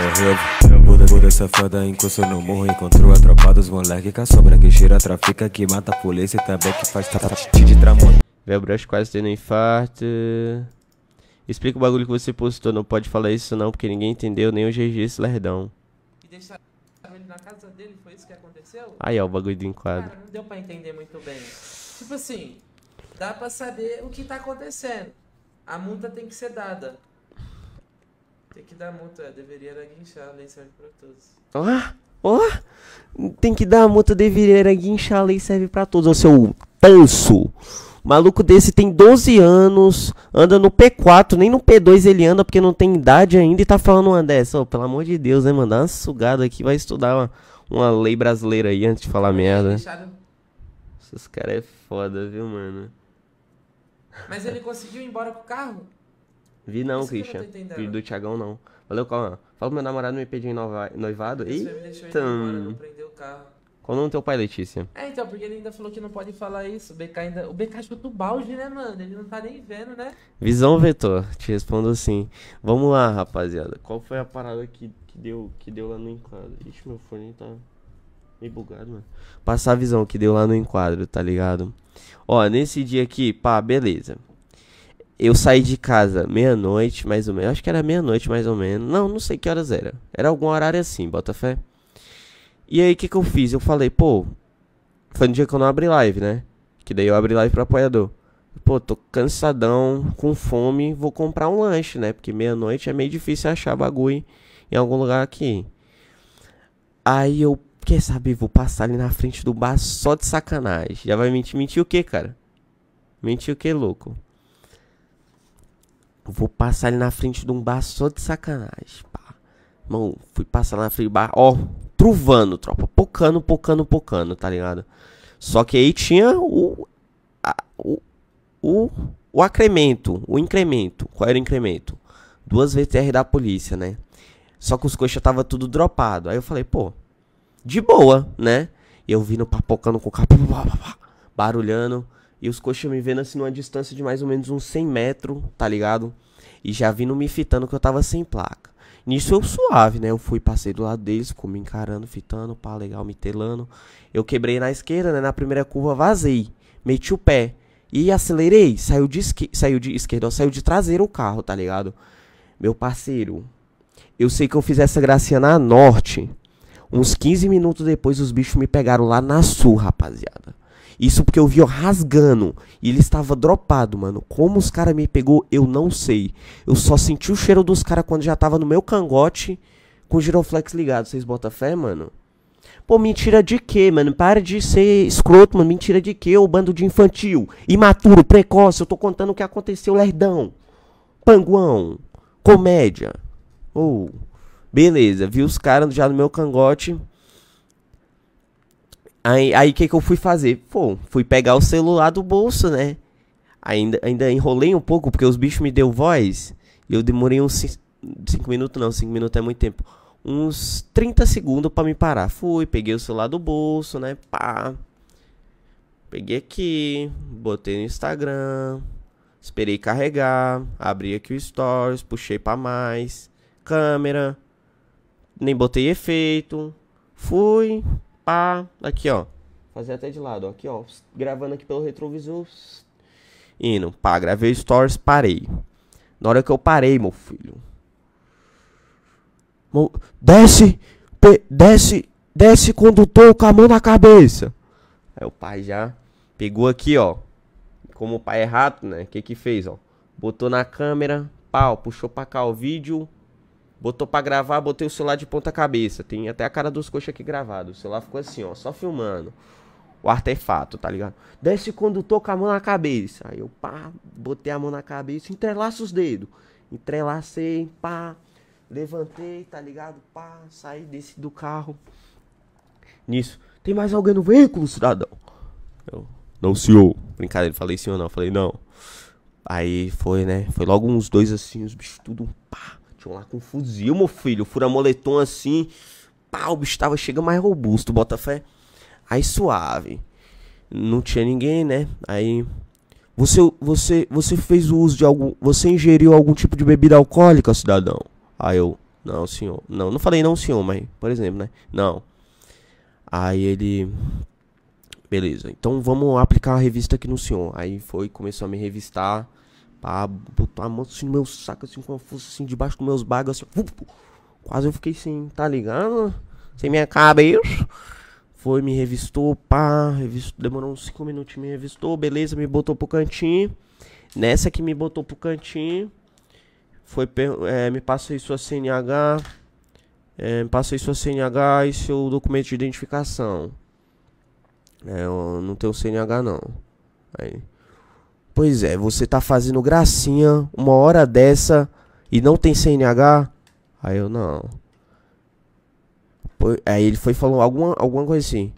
É revo, Buda, Buda safada incursionou no morro Encontrou a tropa dos moleque Caçobra que cheira, trafica, que mata a polícia tá E também que faz tapatiti tá tá de tramonto Velbrush quase tendo infarto Explica o bagulho que você postou Não pode falar isso não, porque ninguém entendeu Nem o GG lerdão E deixaram ele na casa dele, foi isso que aconteceu? Aí ó, o bagulho do enquadro Cara, não deu pra entender muito bem Tipo assim, dá pra saber o que tá acontecendo a multa tem que ser dada. Tem que dar multa, deveria era guinchar, a lei serve pra todos. Ó, ó, oh. tem que dar multa, deveria era guinchar, a lei serve pra todos, ô seu tanso. Maluco desse tem 12 anos, anda no P4, nem no P2 ele anda porque não tem idade ainda e tá falando uma dessa. Oh, pelo amor de Deus, né, mano? Dá uma sugada aqui, vai estudar uma, uma lei brasileira aí antes de falar merda. Esses caras é foda, viu, mano? Mas ele conseguiu ir embora com o carro? Vi não, Esse Christian. Não Vídeo do Thiagão não. Valeu, calma Fala pro meu namorado me pediu noivado. Eita. Qual o nome do teu pai, Letícia? É, então, porque ele ainda falou que não pode falar isso. O BK ainda. O BK chuta o balde, né, mano? Ele não tá nem vendo, né? Visão vetor, te respondo assim. Vamos lá, rapaziada. Qual foi a parada que, que, deu, que deu lá no enquadro? Ixi, meu fone tá meio bugado, mano. Passar a visão que deu lá no enquadro, tá ligado? Ó, nesse dia aqui, pá, beleza. Eu saí de casa meia-noite, mais ou menos. Acho que era meia-noite, mais ou menos. Não, não sei que horas era. Era algum horário assim, Botafé. E aí, o que, que eu fiz? Eu falei, pô. Foi no dia que eu não abri live, né? Que daí eu abri live pro apoiador. Pô, tô cansadão, com fome, vou comprar um lanche, né? Porque meia-noite é meio difícil achar bagulho em algum lugar aqui. Aí eu, quer saber, vou passar ali na frente do bar só de sacanagem. Já vai mentir? Mentir o que, cara? Mentir o que, louco? vou passar ali na frente de um bar só de sacanagem, pá. Mão, fui passar lá na frente do bar, ó, truvando, tropa. Pocando, pocando, pocando, tá ligado? Só que aí tinha o. A, o, o. O acremento, o incremento. Qual era o incremento? Duas VTR da polícia, né? Só que os coxas tava tudo dropado. Aí eu falei, pô, de boa, né? Eu vindo papocando com o carro, barulhando. E os coxas me vendo assim numa distância de mais ou menos uns 100 metros, tá ligado? E já vindo me fitando que eu tava sem placa. Nisso eu suave, né? Eu fui, passei do lado deles, ficou me encarando, fitando, pá, legal, me telando. Eu quebrei na esquerda, né? Na primeira curva vazei, meti o pé e acelerei. Saiu de, esque saiu de esquerda, saiu de traseiro o carro, tá ligado? Meu parceiro, eu sei que eu fiz essa gracinha na norte. Uns 15 minutos depois, os bichos me pegaram lá na sul, rapaziada. Isso porque eu vi, o rasgando. E ele estava dropado, mano. Como os caras me pegou, eu não sei. Eu só senti o cheiro dos caras quando já tava no meu cangote com o giroflex ligado. Vocês botam fé, mano? Pô, mentira de quê, mano? Para de ser escroto, mano. Mentira de quê, ô bando de infantil? Imaturo, precoce. Eu tô contando o que aconteceu, lerdão. Panguão. Comédia. Ou... Oh. Beleza, vi os caras já no meu cangote. Aí, aí que, que eu fui fazer? Pô, fui pegar o celular do bolso, né? Ainda, ainda enrolei um pouco, porque os bichos me deu voz. E eu demorei uns 5 minutos, não, 5 minutos é muito tempo. Uns 30 segundos para me parar. Fui, peguei o celular do bolso, né? Pá. Peguei aqui, botei no Instagram, esperei carregar, abri aqui o Stories, puxei para mais, câmera, nem botei efeito, fui, pá, aqui ó, fazer até de lado, ó, aqui ó, gravando aqui pelo retrovisor, indo, pá, gravei stories, parei. Na hora que eu parei, meu filho, desce, desce, desce condutor com a mão na cabeça. Aí o pai já pegou aqui, ó, como o pai é rato, né, o que que fez, ó, botou na câmera, pau, puxou pra cá o vídeo, botou para gravar, botei o celular de ponta cabeça. Tem até a cara dos coxas aqui gravado. O celular ficou assim, ó, só filmando. O artefato, tá ligado? Desce condutor com a mão na cabeça. Aí eu, pá, botei a mão na cabeça, Entrelaço os dedos. Entrelacei, pá, levantei, tá ligado? Pá, saí, desse do carro. Nisso, tem mais alguém no veículo, cidadão? Eu, não, senhor. Brincadeira, falei sim ou não? Falei não. Aí foi, né? Foi logo uns dois assim, os bichos tudo, pá tinha um lá com fuzil, meu filho. Fura moletom assim. Pau, o bicho tava chega mais robusto, bota fé. Aí suave. Não tinha ninguém, né? Aí. Você, você, você fez o uso de algum. Você ingeriu algum tipo de bebida alcoólica, cidadão? Aí eu. Não, senhor. Não, não falei não, senhor, mas. Por exemplo, né? Não. Aí ele. Beleza, então vamos aplicar a revista aqui no senhor. Aí foi, começou a me revistar. Pá, botou a mão assim no meu saco, assim, como fosse assim, debaixo dos meus bagos, assim. Quase eu fiquei sem, tá ligado? Sem minha cabeça. Foi, me revistou, pá, revistou, demorou uns 5 minutos, me revistou, beleza, me botou pro cantinho. Nessa que me botou pro cantinho, foi, é, me passei sua CNH, é, me passei sua CNH e seu documento de identificação. É, eu não tenho CNH não. Aí, Pois é, você tá fazendo gracinha uma hora dessa e não tem CNH? Aí eu não. Aí ele foi falando alguma, alguma coisa assim.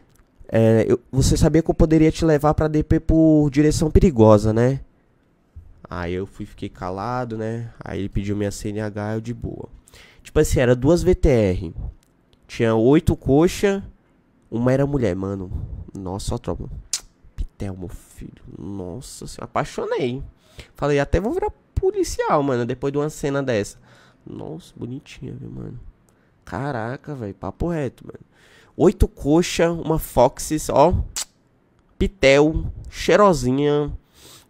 É, eu, você sabia que eu poderia te levar pra DP por direção perigosa, né? Aí eu fui, fiquei calado, né? Aí ele pediu minha CNH, eu de boa. Tipo assim, era duas VTR. Tinha oito coxa, uma era mulher, mano. Nossa, só tropa meu filho. Nossa senhora, apaixonei. Falei, até vou virar policial, mano, depois de uma cena dessa. Nossa, bonitinha, viu, mano? Caraca, velho, papo reto, mano. Oito coxa, uma Foxes, ó. Pitel, cheirosinha.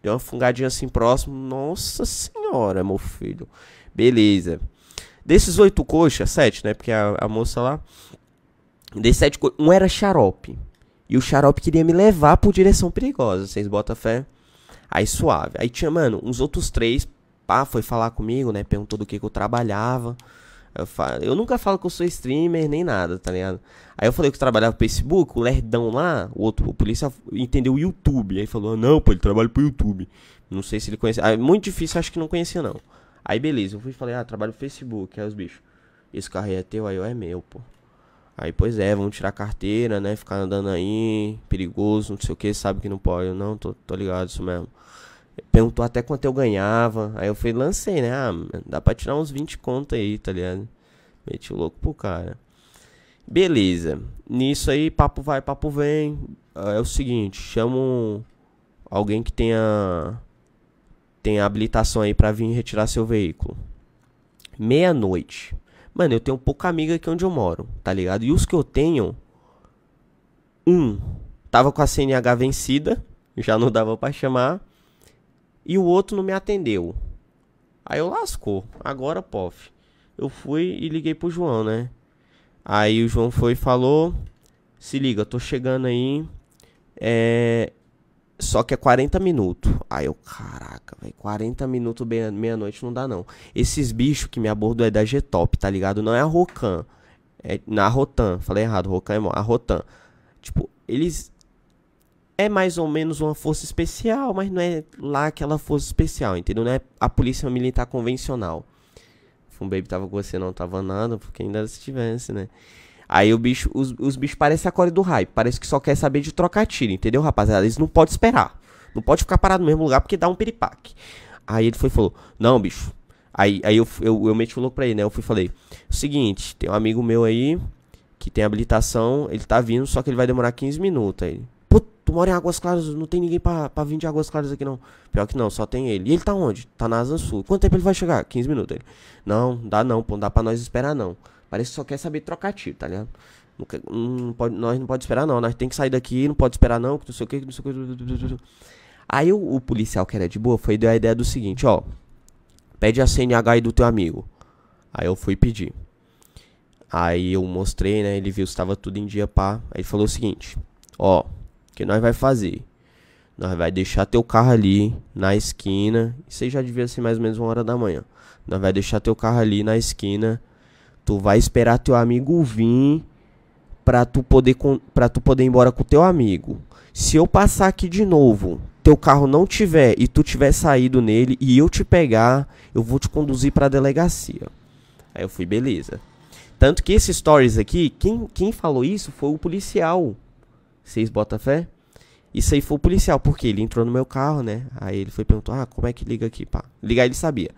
Deu uma fungadinha assim próximo. Nossa senhora, meu filho. Beleza. Desses oito coxas, sete, né? Porque a, a moça lá. Desses sete coxas, um era xarope. E o xarope queria me levar por direção perigosa, vocês botam fé? Aí suave. Aí tinha, mano, uns outros três, pá, foi falar comigo, né? Perguntou do que, que eu trabalhava. Eu, falo, eu nunca falo que eu sou streamer nem nada, tá ligado? Aí eu falei que eu trabalhava pro Facebook, o lerdão lá, o outro, o polícia entendeu o YouTube. Aí falou, ah, não, pô, ele trabalha pro YouTube. Não sei se ele conhece. Aí, muito difícil, acho que não conhecia, não. Aí beleza, eu fui e falei, ah, trabalho pro Facebook, aí é os bichos. Esse carro aí é teu, aí eu é meu, pô. Aí, pois é, vamos tirar carteira, né? Ficar andando aí, perigoso, não sei o que, sabe que não pode. não, tô, tô ligado, isso mesmo. Perguntou até quanto eu ganhava. Aí eu fui, lancei, né? Ah, dá pra tirar uns 20 conto aí, tá ligado? Meti o louco pro cara. Beleza. Nisso aí, papo vai, papo vem. Ah, é o seguinte, chamo alguém que tenha, tenha habilitação aí pra vir retirar seu veículo. Meia-noite. Mano, eu tenho pouca amiga aqui onde eu moro, tá ligado? E os que eu tenho. Um tava com a CNH vencida, já não dava para chamar. E o outro não me atendeu. Aí eu lascou. Agora, pof. Eu fui e liguei pro João, né? Aí o João foi e falou: Se liga, tô chegando aí. É, só que é 40 minutos. Aí eu, caraca, velho, 40 minutos meia-noite não dá não. Esses bichos que me abordou é da G-Top, tá ligado? Não é a Rocan. É na Rotan. Falei errado, Rocan é a Rotan. Tipo, eles é mais ou menos uma força especial, mas não é lá aquela força especial, entendeu? Não é a polícia militar convencional. Um baby tava com você não tava nada, porque ainda se tivesse, né? Aí o bicho, os, os bichos parecem a core do hype, parece que só quer saber de trocar tiro, entendeu, rapaziada? Eles não podem esperar. Não pode ficar parado no mesmo lugar porque dá um piripaque. Aí ele foi e falou: Não, bicho. Aí, aí eu, eu, eu meti o louco pra ele, né? Eu fui falei: O seguinte, tem um amigo meu aí que tem habilitação, ele tá vindo, só que ele vai demorar 15 minutos. Aí ele: Puta, tu mora em Águas Claras, não tem ninguém pra, pra vir de Águas Claras aqui não. Pior que não, só tem ele. E ele tá onde? Tá na Asa Sul. Quanto tempo ele vai chegar? 15 minutos. Ele: Não, dá não, pô, não dá pra nós esperar não. Parece que só quer saber trocar tiro, tá ligado? Não, não pode, nós não pode esperar, não. Nós tem que sair daqui, não pode esperar, não. Que não sei o que, que não sei o que. Aí o, o, policial que era de boa foi deu a ideia do seguinte: ó, pede a CNH aí do teu amigo. Aí eu fui pedir. Aí eu mostrei, né? Ele viu se tava tudo em dia, pá. Aí ele falou o seguinte: ó, o que nós vai fazer? Nós vai deixar teu carro ali na esquina. Isso aí já devia ser mais ou menos uma hora da manhã. Nós vai deixar teu carro ali na esquina Tu vai esperar teu amigo vir para tu poder para tu poder ir embora com teu amigo. Se eu passar aqui de novo, teu carro não tiver e tu tiver saído nele e eu te pegar, eu vou te conduzir para a delegacia. Aí eu fui, beleza. Tanto que esses stories aqui, quem, quem falou isso foi o policial. Vocês botam fé? Isso aí foi o policial, porque ele entrou no meu carro, né? Aí ele foi perguntar, ah, como é que liga aqui, pá? Ligar ele sabia.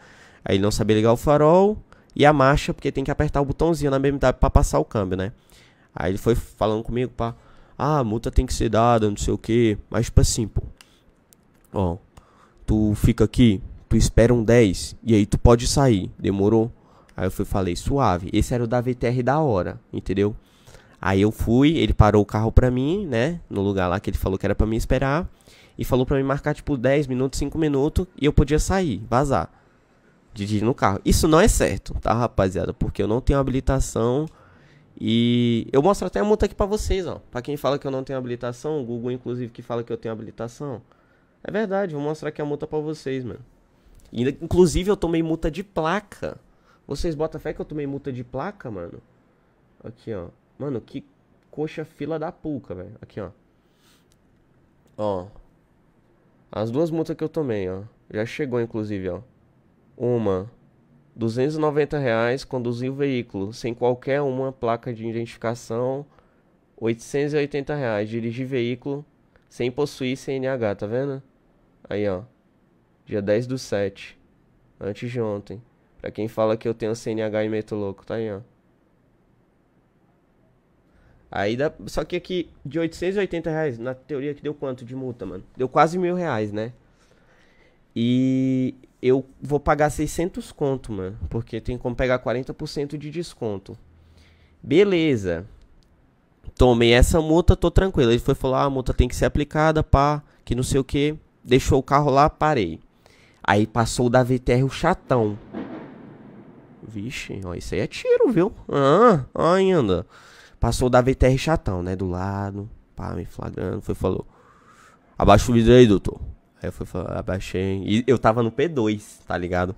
Aí ele não sabia ligar o farol, e a marcha, porque tem que apertar o botãozinho na BMW para passar o câmbio, né? Aí ele foi falando comigo, pá, ah, a multa tem que ser dada, não sei o que, mas tipo assim, pô, ó, tu fica aqui, tu espera um 10 e aí tu pode sair, demorou? Aí eu fui, falei, suave, esse era o da VTR da hora, entendeu? Aí eu fui, ele parou o carro pra mim, né, no lugar lá que ele falou que era pra mim esperar, e falou pra mim marcar tipo 10 minutos, 5 minutos, e eu podia sair, vazar dirigindo o carro. Isso não é certo, tá, rapaziada? Porque eu não tenho habilitação e eu mostro até a multa aqui para vocês, ó. Para quem fala que eu não tenho habilitação, o Google inclusive que fala que eu tenho habilitação. É verdade, vou mostrar aqui a multa para vocês, mano. Inclusive eu tomei multa de placa. Vocês botam fé que eu tomei multa de placa, mano? Aqui, ó. Mano, que coxa fila da pulca, velho. Aqui, ó. Ó. As duas multas que eu tomei, ó. Já chegou, inclusive, ó uma, 290 reais, conduzir o veículo sem qualquer uma placa de identificação, 880 reais, dirigir veículo sem possuir CNH, tá vendo? Aí, ó, dia 10 do 7, antes de ontem. Pra quem fala que eu tenho CNH e meto louco, tá aí, ó. Aí dá. Só que aqui, de 880 reais, na teoria que deu quanto de multa, mano? Deu quase mil reais, né? E eu vou pagar 600 conto, mano. Porque tem como pegar 40% de desconto. Beleza. Tomei essa multa, tô tranquilo. Ele foi falar, ah, a multa tem que ser aplicada, pá, que não sei o que. Deixou o carro lá, parei. Aí passou da VTR o chatão. Vixe, ó, isso aí é tiro, viu? Ah, ainda. Passou da VTR chatão, né? Do lado, pá, me flagrando. Foi, falou. Abaixa o vidro aí, doutor. Aí eu fui, abaixei. E eu tava no P2, tá ligado?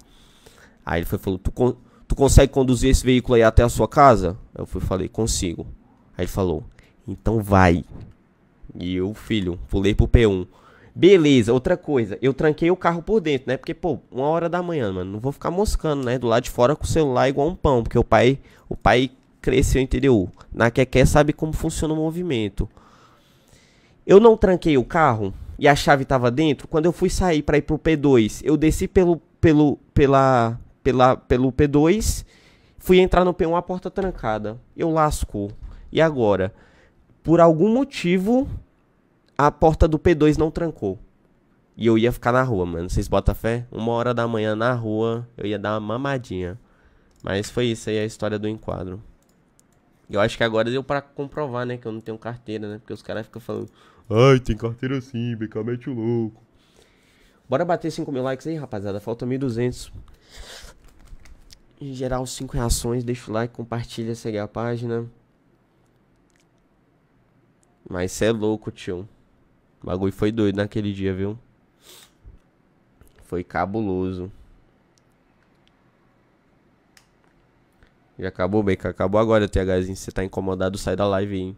Aí ele foi falou: tu, con tu consegue conduzir esse veículo aí até a sua casa? Eu fui falei: Consigo. Aí ele falou: Então vai. E eu, filho, pulei pro P1. Beleza, outra coisa, eu tranquei o carro por dentro, né? Porque, pô, uma hora da manhã, mano, não vou ficar moscando, né? Do lado de fora com o celular igual um pão, porque o pai, o pai cresceu, entendeu? Na quer sabe como funciona o movimento. Eu não tranquei o carro, e a chave tava dentro, quando eu fui sair para ir pro P2, eu desci pelo pelo pela pela pelo P2, fui entrar no P1 a porta trancada. Eu lasco. E agora, por algum motivo, a porta do P2 não trancou. E eu ia ficar na rua, mano. Vocês botam fé? Uma hora da manhã na rua, eu ia dar uma mamadinha. Mas foi isso aí a história do enquadro. Eu acho que agora deu para comprovar, né? Que eu não tenho carteira, né? Porque os caras ficam falando. Ai, tem carteira sim, BK mete o louco. Bora bater 5 mil likes aí, rapaziada. Falta 1.200. Em geral, 5 reações. Deixa o like, compartilha, segue a página. Mas cê é louco, tio. O bagulho foi doido naquele dia, viu? Foi cabuloso. Já acabou, BK. Acabou agora, THzinho. Se você tá incomodado, sai da live hein.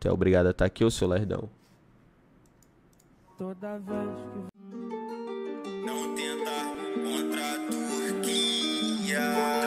Tu é obrigado a estar tá aqui, ô seu lerdão. Toda vez que. Não tentar contra a Turquia.